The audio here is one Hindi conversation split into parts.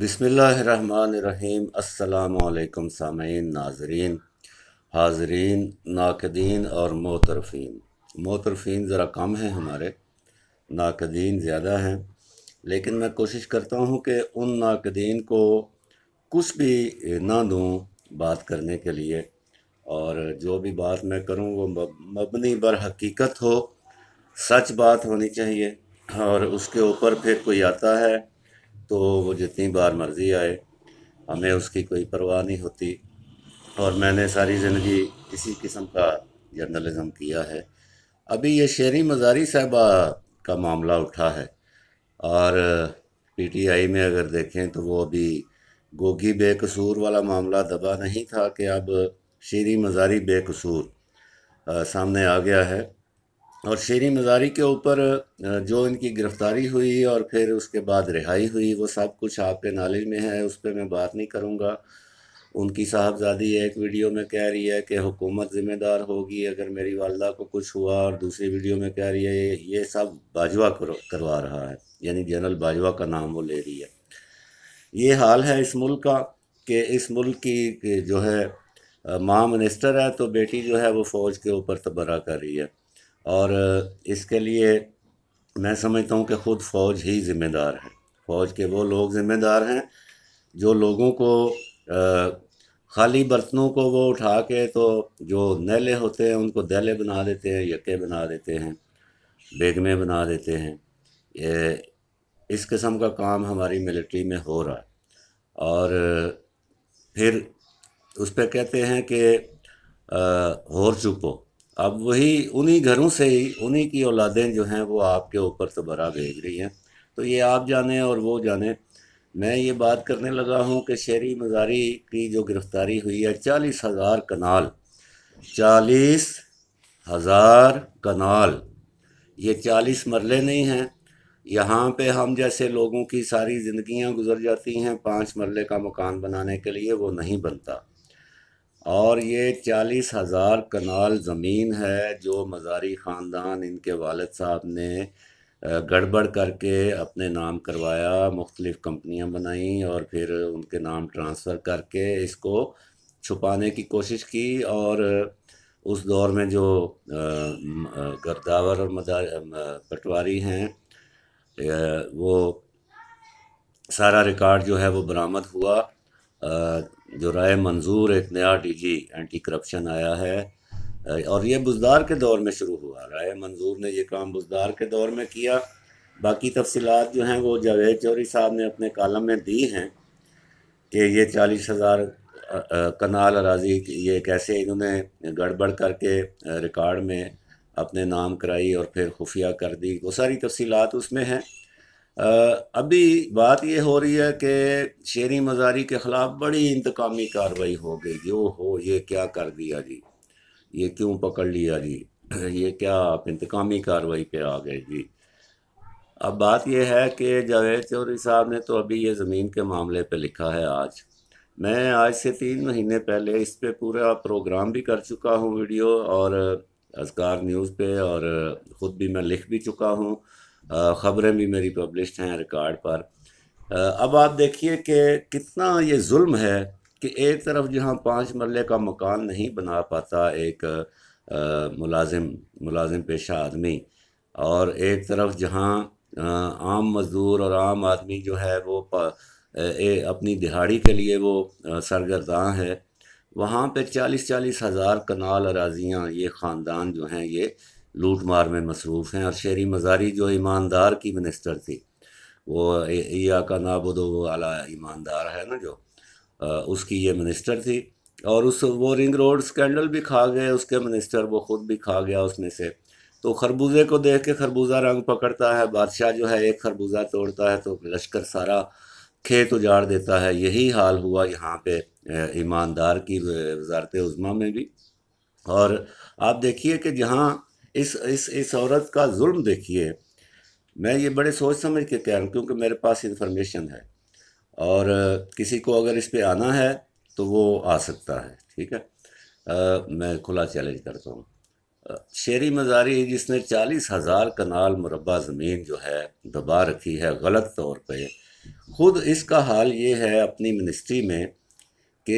बसमीम् अल्लाम सामीन नाजरीन हाजरीन नाकदीन और मोतरफीन मोतरफीन ज़रा कम हैं हमारे नाकदीन ज़्यादा हैं लेकिन मैं कोशिश करता हूँ कि उन नाकदीन को कुछ भी ना दूँ बात करने के लिए और जो भी बात मैं करूँ वो मबनी बर हकीकत हो सच बात होनी चाहिए और उसके ऊपर फिर कोई आता है तो वो जितनी बार मर्ज़ी आए हमें उसकी कोई परवाह नहीं होती और मैंने सारी ज़िंदगी इसी किस्म का जर्नलिज़म किया है अभी ये शेरी मज़ारी साहबा का मामला उठा है और पीटीआई में अगर देखें तो वो अभी गोगी बेकसूर वाला मामला दबा नहीं था कि अब शेरी मज़ारी बेकसूर आ, सामने आ गया है और शेरी मजारी के ऊपर जो इनकी गिरफ़्तारी हुई और फिर उसके बाद रिहाई हुई वो सब कुछ आपके नॉलेज में है उस पर मैं बात नहीं करूँगा उनकी साहबजादी एक वीडियो में कह रही है कि हुकूमत ज़िम्मेदार होगी अगर मेरी वालदा को कुछ हुआ और दूसरी वीडियो में कह रही है ये सब बाजवा करवा रहा है यानी जनरल बाजवा का नाम वो ले रही है ये हाल है इस मुल्क का कि इस मुल्क की जो है माँ मिनिस्टर है तो बेटी जो है वो फ़ौज के ऊपर तबरा कर रही है और इसके लिए मैं समझता हूँ कि ख़ुद फ़ौज ही ज़िम्मेदार है फ़ौज के वो लोग ज़िम्मेदार हैं जो लोगों को खाली बर्तनों को वो उठा के तो जो नैले होते हैं उनको दैले बना देते हैं यके बना देते हैं बेगमे बना देते हैं ये इस किस्म का काम हमारी मिलिट्री में हो रहा है और फिर उस पर कहते हैं कि होर चुपो अब वही उन्हीं घरों से ही उन्हीं की औलादें जो हैं वो आपके ऊपर तबरा तो भेज रही हैं तो ये आप जाने और वो जाने मैं ये बात करने लगा हूँ कि शहरी मजारी की जो गिरफ़्तारी हुई है चालीस हज़ार कनाल चालीस हज़ार कनाल ये चालीस मरले नहीं हैं यहाँ पे हम जैसे लोगों की सारी ज़िंदियाँ गुजर जाती हैं पांच मरले का मकान बनाने के लिए वो नहीं बनता और ये चालीस हज़ार कनाल ज़मीन है जो मज़ारी ख़ानदान इनके वालद साहब ने गड़बड़ करके अपने नाम करवाया मुख्तलिफ़ कंपनियां बनाई और फिर उनके नाम ट्रांसफ़र करके इसको छुपाने की कोशिश की और उस दौर में जो गर्दावर और पटवारी हैं वो सारा रिकॉर्ड जो है वो बरामद हुआ जो राय मंजूर एक नया डीजी एंटी करप्शन आया है और ये बुजदार के दौर में शुरू हुआ राय मंजूर ने ये काम बुजदार के दौर में किया बाकी तफसीत जो हैं वो जावेद चौरी साहब ने अपने कॉलम में दी हैं कि ये चालीस हज़ार कनाल अराजी ये कैसे इन्होंने गड़बड़ करके रिकॉर्ड में अपने नाम कराई और फिर खुफिया कर दी वो सारी तफसीत उसमें हैं अभी बात यह हो रही है कि शेरी मज़ारी के ख़िलाफ़ बड़ी इंतकामी कार्रवाई हो गई जो हो ये क्या कर दिया जी ये क्यों पकड़ लिया जी ये क्या आप इंतकामी कार्रवाई पे आ गए जी अब बात यह है कि जावेद चौधरी साहब ने तो अभी ये ज़मीन के मामले पे लिखा है आज मैं आज से तीन महीने पहले इस पर पूरा प्रोग्राम भी कर चुका हूँ वीडियो और असगार न्यूज़ पे और ख़ुद भी मैं लिख भी चुका हूँ ख़बरें भी मेरी पब्लिश हैं रिकॉर्ड पर अब आप देखिए कि कितना ये जुल्म है कि एक तरफ जहाँ पाँच मरले का मकान नहीं बना पाता एक मुलाजिम मुलाजिम पेशा आदमी और एक तरफ जहाँ आम मज़दूर और आम आदमी जो है वो ए, अपनी दिहाड़ी के लिए वो सरगर्दा है वहाँ पे चालीस चालीस हज़ार कनाल अराजियाँ ये ख़ानदान जो हैं ये लूट मार में मसरूफ़ हैं और शहरी मजारी जो ईमानदार की मिनिस्टर थी वो या का नाबुदो वाला ईमानदार है ना जो आ, उसकी ये मिनिस्टर थी और उस वो रिंग रोड स्कैंडल भी खा गए उसके मिनिस्टर वो खुद भी खा गया उसमें से तो खरबूजे को देख के खरबूजा रंग पकड़ता है बादशाह जो है एक खरबूजा तोड़ता है तो लश्कर सारा खेत उजाड़ देता है यही हाल हुआ यहाँ पे ईमानदार की वजारत उज़मा में भी और आप देखिए कि जहाँ इस इस इस औरत का जुल्म देखिए मैं ये बड़े सोच समझ के कह रहा हूँ क्योंकि मेरे पास इन्फॉर्मेशन है और किसी को अगर इस पर आना है तो वो आ सकता है ठीक है आ, मैं खुला चैलेंज करता हूँ शेरी मजारी जिसने चालीस हज़ार कनाल मुरबा ज़मीन जो है दबा रखी है गलत तौर पे खुद इसका हाल ये है अपनी मिनिस्ट्री में कि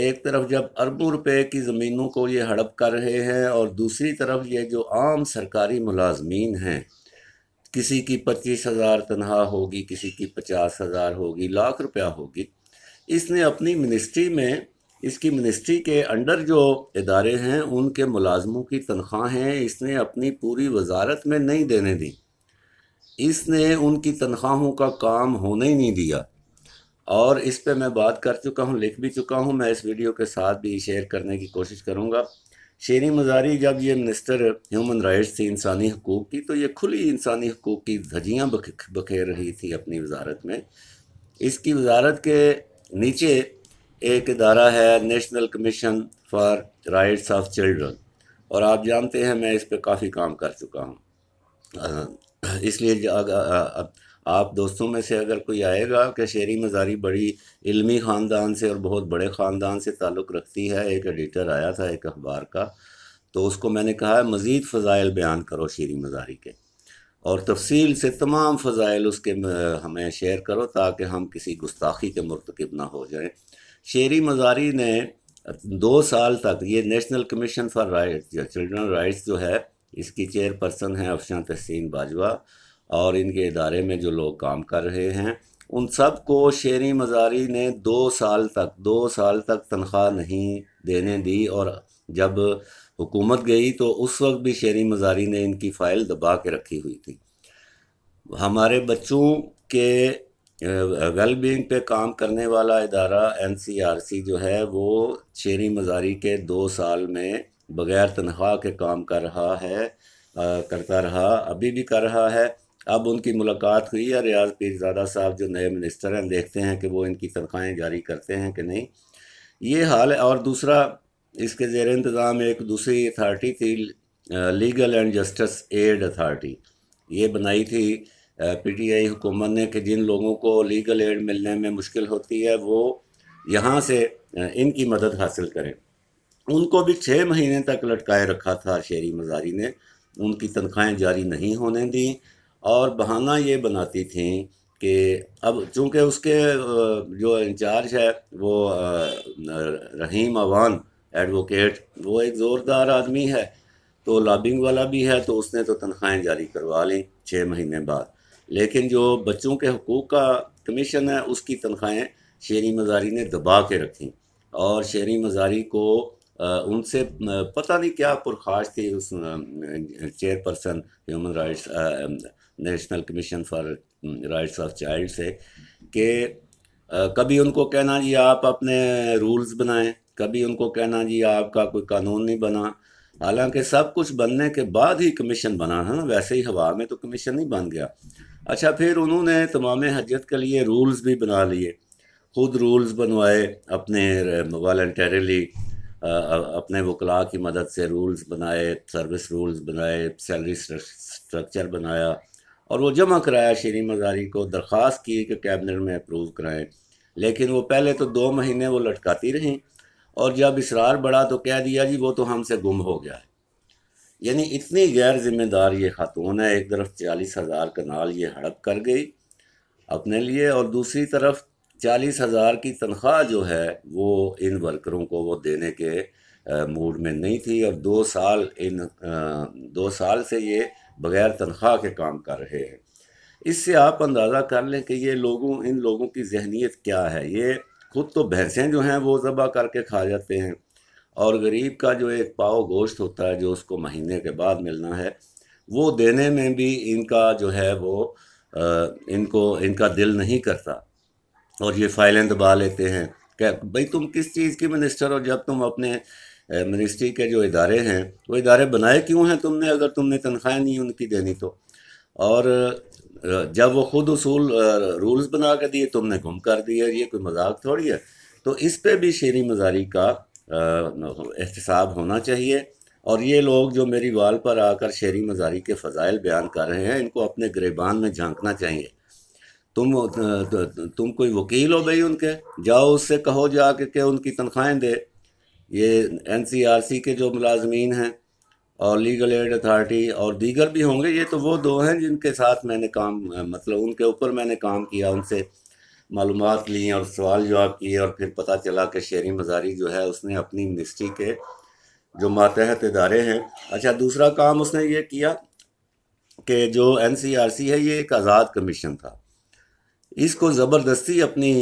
एक तरफ जब अरबों रुपए की ज़मीनों को ये हड़प कर रहे हैं और दूसरी तरफ ये जो आम सरकारी मुलाजमीन हैं किसी की पच्चीस हज़ार तनख्वाह होगी किसी की पचास हज़ार होगी लाख रुपया होगी इसने अपनी मिनिस्ट्री में इसकी मिनिस्ट्री के अंडर जो इदारे हैं उनके मुलाजमों की तनख्वाहें इसने अपनी पूरी वजारत में नहीं देने दी इसने उनकी तनख्वाहों का काम होने ही नहीं दिया और इस पे मैं बात कर चुका हूँ लिख भी चुका हूँ मैं इस वीडियो के साथ भी शेयर करने की कोशिश करूँगा शेरी मजारी जब ये मिनिस्टर ह्यूमन राइट्स थी इंसानी हकूक़ की तो ये खुली इंसानी हकूक़ की धजियाँ बखेर रही थी अपनी वजारत में इसकी वजारत के नीचे एक अदारा है national commission for rights of children और आप जानते हैं मैं इस पर काफ़ी काम कर चुका हूँ इसलिए आप दोस्तों में से अगर कोई आएगा कि शेरी मज़ारी बड़ी इल्मी ख़ानदान से और बहुत बड़े ख़ानदान से ताल्लुक़ रखती है एक एडिटर आया था एक अखबार का तो उसको मैंने कहा मज़ीद फ़ज़ाइल बयान करो शेरी मज़ारी के और तफसील से तमाम फ़ज़ाइल उसके हमें शेयर करो ताकि हम किसी गुस्ताखी के मरतकब ना हो जाएँ शेरी मज़ारी ने दो साल तक ये national commission for rights children rights जो है इसकी चेयरपर्सन है अफशा तहसीन बाजवा और इनके इदारे में जो लोग काम कर रहे हैं उन सब को शेरी मज़ारी ने दो साल तक दो साल तक तनख्वाह नहीं देने दी और जब हुकूमत गई तो उस वक्त भी शेरी मज़ारी ने इनकी फ़ाइल दबा के रखी हुई थी हमारे बच्चों के वेलबींग पे काम करने वाला इदारा एनसीआरसी जो है वो शेरी मज़ारी के दो साल में बग़ैर तनख्वाह के काम कर रहा है आ, करता रहा अभी भी कर रहा है अब उनकी मुलाकात हुई है रियाज पीरजादा साहब जो नए मिनिस्टर हैं देखते हैं कि वो इनकी तनख्वाहें जारी करते हैं कि नहीं ये हाल है और दूसरा इसके जेर इंतज़ाम एक दूसरी अथार्टी थी legal and justice aid authority ये बनाई थी पी टी आई हुकूमत ने कि जिन लोगों को लीगल एड मिलने में मुश्किल होती है वो यहाँ से इनकी मदद हासिल करें उनको भी छः महीने तक लटकाए रखा था शेरी मजारी ने उनकी तनख्वाहें जारी नहीं होने दी और बहाना ये बनाती थी कि अब चूंकि उसके जो इंचार्ज है वो रहीम अवान एडवोकेट वो एक ज़ोरदार आदमी है तो लॉबिंग वाला भी है तो उसने तो तनख्वाहें जारी करवा ली छः महीने बाद लेकिन जो बच्चों के हकूक़ का कमीशन है उसकी तनख्वाहें शेरी मज़ारी ने दबा के रखी और शेरी मज़ारी को उनसे पता नहीं क्या पुरखाश थी उस chairperson human rights national commission for rights of child से कि कभी उनको कहना जी आप अपने रूल्स बनाएं कभी उनको कहना जी आपका कोई कानून नहीं बना हालांकि सब कुछ बनने के बाद ही कमीशन बना है ना वैसे ही हवा में तो कमीशन नहीं बन गया अच्छा फिर उन्होंने तमाम हजरत के लिए रूल्स भी बना लिए खुद रूल्स बनवाए अपने वॉल्टरली अपने वकला की मदद से रूल्स बनाए सर्विस रूल्स बनाए सैलरी स्ट्रक्चर बनाया और वो जमा कराया शरी मज़ारी को दरख्वास्त की कि कैबिनेट में अप्रूव कराएं लेकिन वो पहले तो दो महीने वो लटकाती रहीं और जब इसरार बढ़ा तो कह दिया जी वो तो हमसे गुम हो गया है यानी इतनी गैर जिम्मेदार ये खातून है एक तरफ चालीस हज़ार कनाल ये हड़प कर गई अपने लिए और दूसरी तरफ चालीस हज़ार की तनख्वाह जो है वो इन वर्करों को वो देने के मूड में नहीं थी और दो साल इन दो साल से ये बगैर तनख्वाह के काम कर रहे हैं इससे आप अंदाज़ा कर लें कि ये लोगों इन लोगों की जहनीत क्या है ये खुद तो भैंसें जो हैं वो ज़बा करके खा जाते हैं और गरीब का जो एक पाव गोश्त होता है जो उसको महीने के बाद मिलना है वो देने में भी इनका जो है वो आ, इनको इनका दिल नहीं करता और ये फाइलें दबा लेते हैं क्या भाई तुम किस चीज़ की मिनिस्टर हो जब तुम अपने मिनिस्ट्री के जो इदारे हैं वो इदारे बनाए क्यों हैं तुमने अगर तुमने तनख्वाहें नहीं उनकी देनी तो और जब वो ख़ुद उसूल रूल्स बना के दिए तुमने गुम कर दिए ये कोई मजाक थोड़ी है तो इस पे भी शेरी मजारी का एहतसाब होना चाहिए और ये लोग जो मेरी वाल पर आकर शेरी मजारी के फ़जाइल बयान कर रहे हैं इनको अपने गरेबान में झांकना चाहिए तुम तुम कोई वकील हो भाई उनके जाओ उससे कहो जा कर के उनकी तनख्वाहें दे ये एन के जो मुलाजमीन हैं और लीगल एड अथॉरिटी और दीगर भी होंगे ये तो वो दो हैं जिनके साथ मैंने काम मतलब उनके ऊपर मैंने काम किया उनसे मालूम ली और सवाल जवाब किए और फिर पता चला कि शेरी मजारी जो है उसने अपनी मिनिस्ट्री के जो मातहत इदारे हैं अच्छा दूसरा काम उसने ये किया कि जो एन है ये एक आज़ाद कमीशन था इसको ज़बरदस्ती अपनी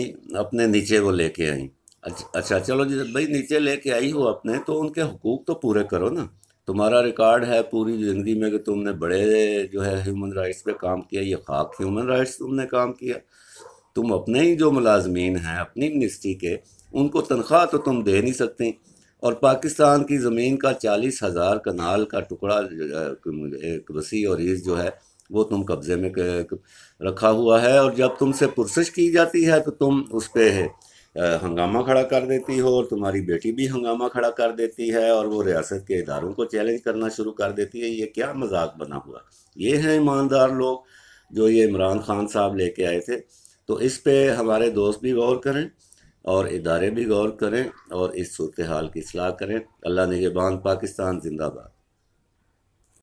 अपने नीचे वो लेके आई अच्छा चलो जी भाई नीचे लेके आई हो अपने तो उनके हकूक़ तो पूरे करो ना तुम्हारा रिकॉर्ड है पूरी ज़िंदगी में कि तुमने बड़े जो है ह्यूमन राइट्स पे काम किया ये खाक ह्यूमन राइट्स तुमने काम किया तुम अपने ही जो मुलाजमीन हैं अपनी मिनिस्ट्री के उनको तनख्वाह तो तुम दे नहीं सकते और पाकिस्तान की ज़मीन का चालीस हज़ार कनाल का टुकड़ा एक वसी और ईज जो है वो तुम कब्ज़े में रखा हुआ है और जब तुमसे पुरसश की जाती है तो तुम उस पर हंगामा खड़ा कर देती हो और तुम्हारी बेटी भी हंगामा खड़ा कर देती है और वो रियासत के इदारों को चैलेंज करना शुरू कर देती है ये क्या मजाक बना हुआ ये हैं ईमानदार लोग जो ये इमरान खान साहब लेके आए थे तो इस पर हमारे दोस्त भी गौर करें और इदारे भी गौर करें और इस सूरत हाल की सलाह करें अल्लाह ने बांध पाकिस्तान जिंदाबाद